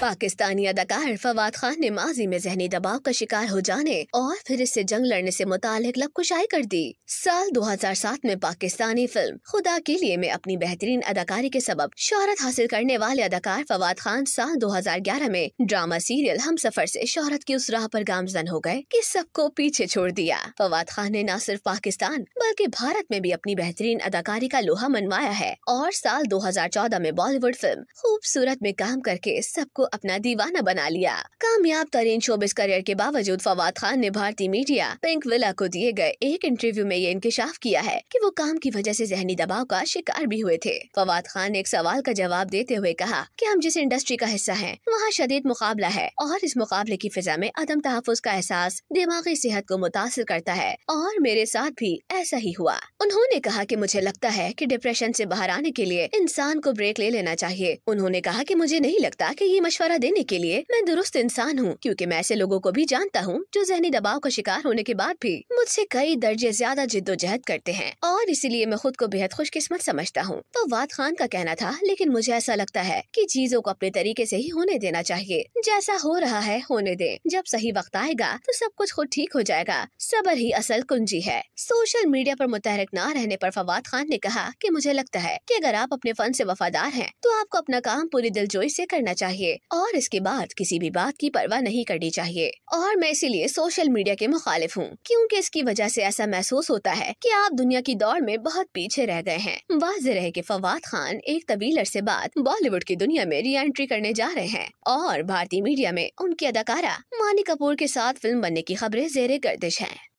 पाकिस्तानी अदाकार फवाद खान ने माजी में जहनी दबाव का शिकार हो जाने और फिर इससे जंग लड़ने से लब लबकुशाई कर दी साल 2007 में पाकिस्तानी फिल्म खुदा के लिए में अपनी बेहतरीन अदाकारी के सबब शहरत हासिल करने वाले अदाकार फवाद खान साल 2011 में ड्रामा सीरियल हम सफर ऐसी शहरत की उस राह आरोप गामजन हो गए की सबको पीछे छोड़ दिया फवाद खान ने न सिर्फ पाकिस्तान बल्कि भारत में भी अपनी बेहतरीन अदाकारी का लोहा मनवाया है और साल दो में बॉलीवुड फिल्म खूबसूरत में काम करके सबको अपना दीवाना बना लिया कामयाब तरीन चौबीस करियर के बावजूद फवाद खान ने भारतीय मीडिया पिंक विला को दिए गए एक इंटरव्यू में ये इंकशाफ किया है कि वो काम की वजह ऐसी जहनी दबाव का शिकार भी हुए थे फवाद खान ने एक सवाल का जवाब देते हुए कहा की हम जिस इंडस्ट्री का हिस्सा है वहाँ शदीद मुकाबला है और इस मुकाबले की फिजा में अदम तहफ़ का एहसास दिमागी सेहत को मुतासर करता है और मेरे साथ भी ऐसा ही हुआ उन्होंने कहा की मुझे लगता है की डिप्रेशन ऐसी बाहर आने के लिए इंसान को ब्रेक ले लेना चाहिए उन्होंने कहा की मुझे नहीं लगता की ये मशवरा देने के लिए मैं दुरुस्त इंसान हूँ क्योंकि मैं ऐसे लोगों को भी जानता हूँ जो जहनी दबाव का शिकार होने के बाद भी मुझसे कई दर्जे ज्यादा जिद्दोजहद करते हैं और इसीलिए मैं खुद को बेहद खुशकिस्मत समझता हूँ तो वाद खान का कहना था लेकिन मुझे ऐसा लगता है की चीजों को अपने तरीके ऐसी ही होने देना चाहिए जैसा हो रहा है होने दे जब सही वक्त आएगा तो सब कुछ खुद ठीक हो जाएगा सबर ही असल कुंजी है सोशल मीडिया आरोप मुतहरक न रहने आरोप फवाद खान ने कहा की मुझे लगता है की अगर आप अपने फन ऐसी वफादार है तो आपको अपना काम पूरी दिलजोई से करना चाहिए और इसके बाद किसी भी बात की परवाह नहीं करनी चाहिए और मैं इसीलिए सोशल मीडिया के मुखालिफ हूँ क्योंकि इसकी वजह से ऐसा महसूस होता है कि आप दुनिया की दौड़ में बहुत पीछे रह गए हैं वाज रहे की फवाद खान एक तवील अरसे बाद बॉलीवुड की दुनिया में री एंट्री करने जा रहे हैं और भारतीय मीडिया में उनकी अदाकारा मानी कपूर के साथ फिल्म बनने की खबरें जेर गर्दिश है